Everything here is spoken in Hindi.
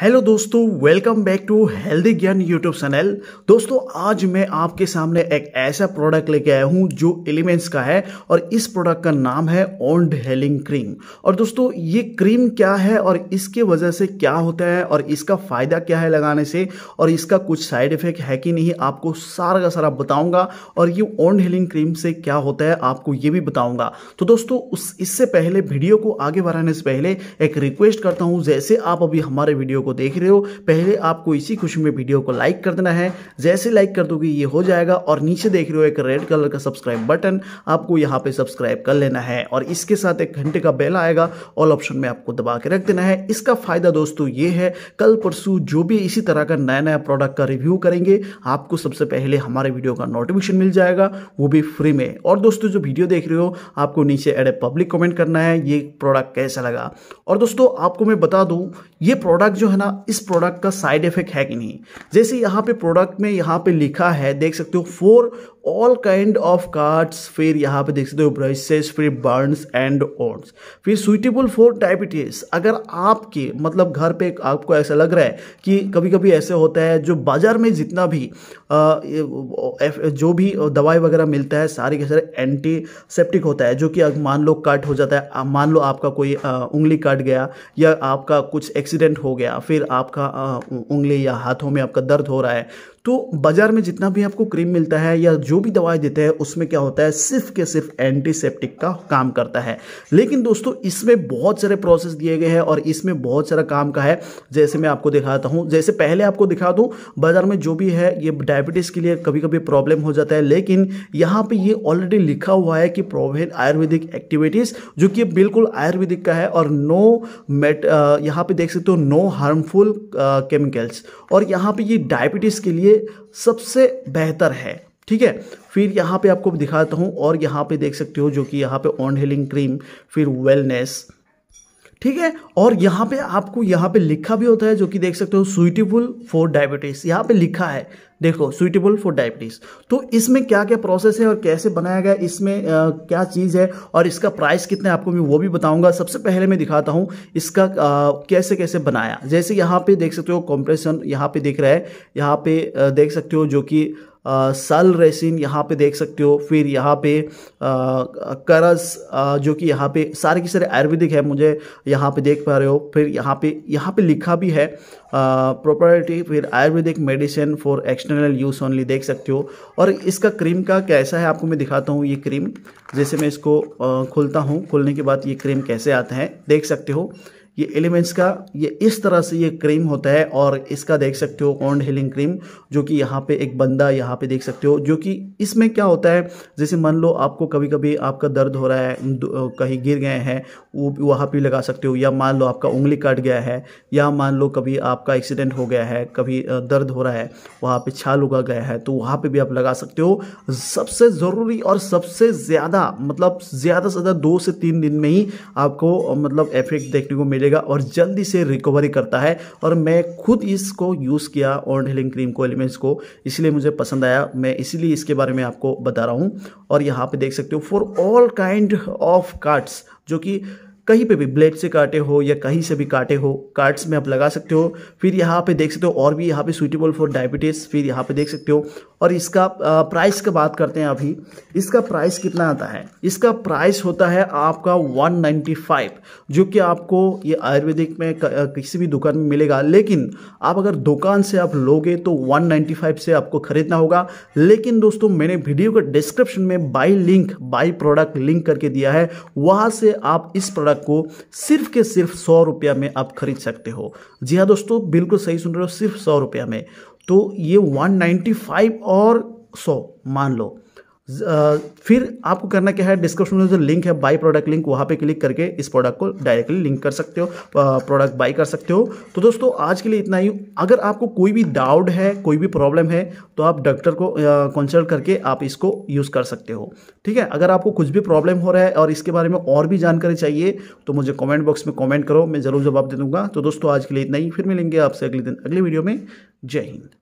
हेलो दोस्तों welcome back to healthy Gyan YouTube channel दोस्तों आज मैं आपके सामने एक ऐसा प्रोडक्ट लेके आया हूँ जो एलिमेंट्स का है और इस प्रोडक्ट का नाम है ओल्ड हेलिंग क्रीम और दोस्तों ये क्रीम क्या है और इसके वजह से क्या होता है और इसका फायदा क्या है लगाने से और इसका कुछ साइड इफेक्ट है कि नहीं आपको सारा का सारा बताऊंगा और ये ओल्ड हेलिंग क्रीम से क्या होता है आपको ये भी बताऊंगा तो दोस्तों उस इससे पहले वीडियो को आगे बढ़ाने से पहले एक रिक्वेस्ट करता हूँ जैसे आप अभी हमारे वीडियो को को देख रहे हो पहले आपको इसी खुशी में वीडियो को लाइक कर देना है जैसे लाइक कर दोगे ये हो जाएगा और नीचे देख रहे हो एक रेड कलर का सब्सक्राइब बटन आपको यहाँ पे सब्सक्राइब कर लेना है और इसके साथ एक घंटे का बेल आएगा ऑल ऑप्शन में आपको दबा के रख देना है इसका फायदा दोस्तों ये है कल परसों जो भी इसी तरह का नया नया प्रोडक्ट का रिव्यू करेंगे आपको सबसे पहले हमारे वीडियो का नोटिफिकेशन मिल जाएगा वो भी फ्री में और दोस्तों जो वीडियो देख रहे हो आपको नीचे एड पब्लिक कमेंट करना है ये प्रोडक्ट कैसा लगा और दोस्तों आपको मैं बता दूं ये प्रोडक्ट जो है देखना इस प्रोडक्ट का साइड इफेक्ट है कि नहीं जैसे यहाँ पे प्रोडक्ट में यहाँ पे लिखा है देख सकते हो for all kind of cuts फिर यहाँ पे देख सकते हो ब्रशेस फिर बर्न्स एंड ओन्स फिर सुइटेबल फॉर डायबिटीज अगर आपके मतलब घर पे आपको ऐसा लग रहा है कि कभी कभी ऐसे होता है जो बाज़ार में जितना भी आ, जो भी दवाई वगैरह मिलता है सारे के सारे एंटीसेप्टिक होता है जो कि मान लो कट हो जाता है मान लो आपका कोई आ, उंगली कट गया या आपका कुछ एक्सीडेंट हो गया फिर आपका उंगली या हाथों में आपका दर्द हो रहा है तो बाज़ार में जितना भी आपको क्रीम मिलता है या जो भी दवाई देते हैं उसमें क्या होता है सिर्फ के सिर्फ एंटीसेप्टिक का काम करता है लेकिन दोस्तों इसमें बहुत सारे प्रोसेस दिए गए हैं और इसमें बहुत सारा काम का है जैसे मैं आपको दिखाता हूँ जैसे पहले आपको दिखा दूँ बाज़ार में जो भी है ये डायबिटीज़ के लिए कभी कभी प्रॉब्लम हो जाता है लेकिन यहाँ पर ये ऑलरेडी लिखा हुआ है कि प्रोवेन आयुर्वेदिक एक्टिविटीज़ जो कि बिल्कुल आयुर्वेदिक का है और नो मेट यहाँ पर देख सकते हो नो हार्मफुल केमिकल्स और यहाँ पर ये डायबिटीज़ के लिए लिए सबसे बेहतर है ठीक है फिर यहाँ पे आपको दिखाता हूँ और यहाँ पे देख सकते हो जो कि यहाँ पे ऑन हीलिंग क्रीम फिर वेलनेस ठीक है और यहाँ पे आपको यहाँ पे लिखा भी होता है जो कि देख सकते हो स्वीटीफुल फॉर डायबिटीज़ यहाँ पे लिखा है देखो सुइटेबल फॉर डायबिटीज तो इसमें क्या क्या प्रोसेस है और कैसे बनाया गया इसमें आ, क्या चीज़ है और इसका प्राइस कितना आपको मैं वो भी बताऊंगा सबसे पहले मैं दिखाता हूँ इसका आ, कैसे कैसे बनाया जैसे यहाँ पे देख सकते हो कॉम्प्रेशन यहाँ पे दिख रहा है यहाँ पे देख सकते हो जो कि सल रेसिन यहाँ पे देख सकते हो फिर यहाँ पे करस जो कि यहाँ पे सारे के सारे आयुर्वेदिक है मुझे यहाँ पे देख पा रहे हो फिर यहाँ पे यहाँ पे लिखा भी है प्रॉपर्टी फिर ayurvedic medicine for external use only देख सकते हो और इसका क्रीम का कैसा है आपको मैं दिखाता हूँ ये क्रीम जैसे मैं इसको आ, हूँ खुलने के बाद ये क्रीम कैसे आता है देख सकते हो ये एलिमेंट्स का ये इस तरह से ये क्रीम होता है और इसका देख सकते हो ऑन हीलिंग क्रीम जो कि यहाँ पे एक बंदा यहाँ पे देख सकते हो जो कि इसमें क्या होता है जैसे मान लो आपको कभी कभी आपका दर्द हो रहा है कहीं गिर गए हैं वो वहाँ पर लगा सकते हो या मान लो आपका उंगली कट गया है या मान लो कभी आपका एक्सीडेंट हो गया है कभी दर्द हो रहा है वहाँ पर छाल उगा गया है तो वहाँ पर भी आप लगा सकते हो सबसे ज़रूरी और सबसे ज़्यादा मतलब ज़्यादा से ज़्यादा दो से तीन दिन में ही आपको मतलब इफेक्ट देखने को मिलेगा करेगा और जल्दी से रिकवरी करता है और मैं खुद इसको यूज़ किया ऑन हेलिंग क्रीम को एलिमेंट्स को इसलिए मुझे पसंद आया मैं इसलिए इसके बारे में आपको बता रहा हूँ और यहाँ पर देख सकते हो for all kind of cuts जो कि कहीं पे भी ब्लेड से काटे हो या कहीं से भी काटे हो कार्ड्स में आप लगा सकते हो फिर यहाँ पे देख सकते हो और भी यहाँ पे सुइटेबल फॉर डायबिटीज़ फिर यहाँ पे देख सकते हो और इसका प्राइस का बात करते हैं अभी इसका प्राइस कितना आता है इसका प्राइस होता है आपका 195 जो कि आपको ये आयुर्वेदिक में किसी भी दुकान में मिलेगा लेकिन आप अगर दुकान से आप लोगे तो वन से आपको ख़रीदना होगा लेकिन दोस्तों मैंने वीडियो के डिस्क्रिप्शन में buy link buy product link करके दिया है वहाँ से आप इस प्रोडक्ट को सिर्फ के सिर्फ सौ रुपया में आप खरीद सकते हो जी हाँ दोस्तों बिल्कुल सही सुन रहे हो सिर्फ सौ रुपया में तो ये 195 और 100 मान लो फिर आपको करना क्या है डिस्क्रिप्शन में जो लिंक है बाई प्रोडक्ट लिंक वहाँ पे क्लिक करके इस प्रोडक्ट को डायरेक्टली लिंक कर सकते हो प्रोडक्ट बाई कर सकते हो तो दोस्तों आज के लिए इतना ही अगर आपको कोई भी डाउट है कोई भी प्रॉब्लम है तो आप डॉक्टर को कंसल्ट करके आप इसको यूज़ कर सकते हो ठीक है अगर आपको कुछ भी प्रॉब्लम हो रहा है और इसके बारे में और भी जानकारी चाहिए तो मुझे कॉमेंट बॉक्स में कॉमेंट करो मैं ज़रूर जवाब दे दूँगा तो दोस्तों आज के लिए इतना ही फिर मिलेंगे आपसे अगले दिन अगले वीडियो में जय हिंद